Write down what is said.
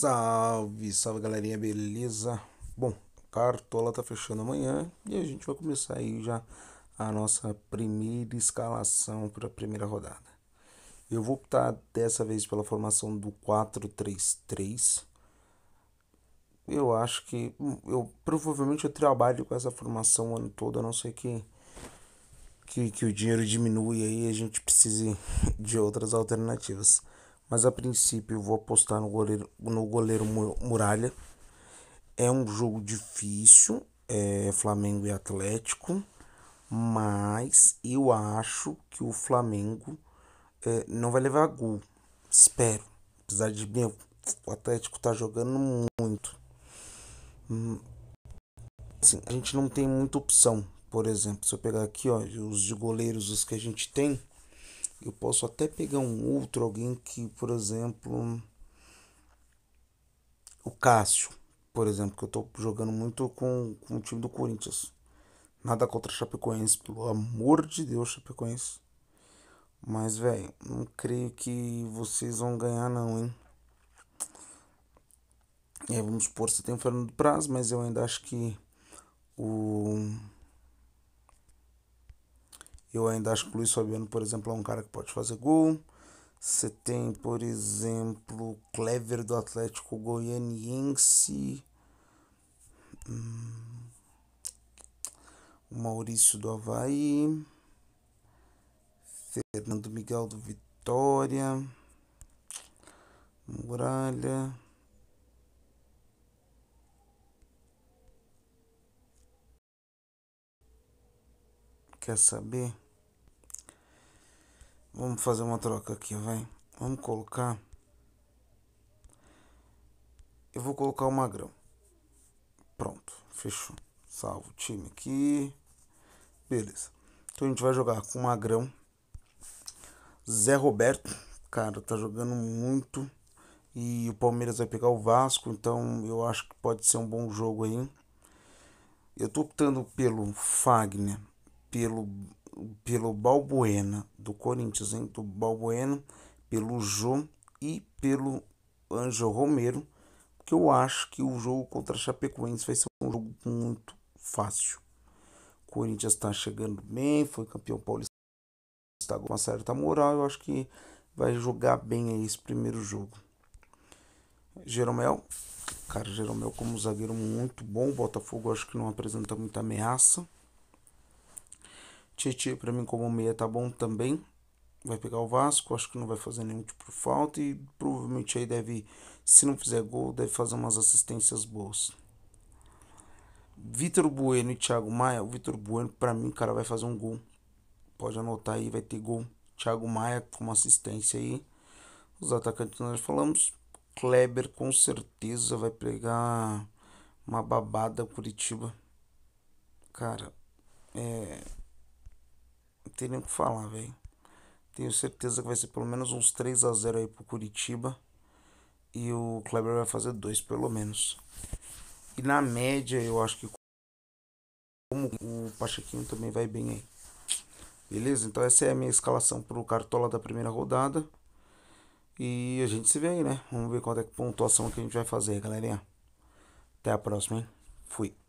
Salve, salve galerinha, beleza? Bom, Cartola tá fechando amanhã e a gente vai começar aí já a nossa primeira escalação para a primeira rodada. Eu vou optar dessa vez pela formação do 4-3-3. Eu acho que hum, eu provavelmente eu trabalho com essa formação o ano todo, a não ser que que, que o dinheiro diminui aí a gente precise de outras alternativas. Mas a princípio vou apostar no goleiro, no goleiro Muralha. É um jogo difícil, é Flamengo e Atlético, mas eu acho que o Flamengo é, não vai levar gol. Espero. Apesar de bem o Atlético tá jogando muito. Hum, assim, a gente não tem muita opção. Por exemplo, se eu pegar aqui ó, os de goleiros, os que a gente tem, eu posso até pegar um outro, alguém que, por exemplo, o Cássio, por exemplo, que eu estou jogando muito com, com o time do Corinthians. Nada contra Chapecoense, pelo amor de Deus, Chapecoense. Mas, velho, não creio que vocês vão ganhar, não, hein? É, vamos supor, você tem o Fernando Prazo, mas eu ainda acho que o eu ainda acho que o Luiz Fabiano, por exemplo, é um cara que pode fazer gol. Você tem, por exemplo, Clever do Atlético Goianiense. Hum, o Maurício do Havaí. Fernando Miguel do Vitória. Muralha. Quer saber? Vamos fazer uma troca aqui, vem. Vamos colocar. Eu vou colocar o Magrão. Pronto, fechou. Salvo o time aqui. Beleza. Então a gente vai jogar com o Magrão. Zé Roberto. Cara, tá jogando muito. E o Palmeiras vai pegar o Vasco. Então eu acho que pode ser um bom jogo aí. Eu tô optando pelo Fagner. Pelo, pelo Balbuena do Corinthians, entre o Balbueno, pelo Jô e pelo Anjo Romero, que eu acho que o jogo contra a Chapecoense vai ser um jogo muito fácil. O Corinthians está chegando bem, foi campeão paulista está com uma certa moral, eu acho que vai jogar bem aí esse primeiro jogo. Jeromel, cara, Jeromel como zagueiro muito bom, o Botafogo acho que não apresenta muita ameaça. Tite, para mim, como meia, tá bom também. Vai pegar o Vasco, acho que não vai fazer nenhum tipo de falta. E provavelmente aí deve, se não fizer gol, deve fazer umas assistências boas. Vitor Bueno e Thiago Maia. O Vitor Bueno, para mim, cara, vai fazer um gol. Pode anotar aí, vai ter gol. Thiago Maia com uma assistência aí. Os atacantes nós falamos. Kleber com certeza vai pegar uma babada Curitiba. Cara, é, tem nem o que falar, velho. Tenho certeza que vai ser pelo menos uns 3 a 0 aí pro Curitiba. E o Kleber vai fazer dois pelo menos. E na média, eu acho que como o Pachequinho também vai bem aí. Beleza? Então essa é a minha escalação pro Cartola da primeira rodada. E a gente se vê aí, né? Vamos ver qual é a pontuação que a gente vai fazer, galerinha. Até a próxima, hein? Fui.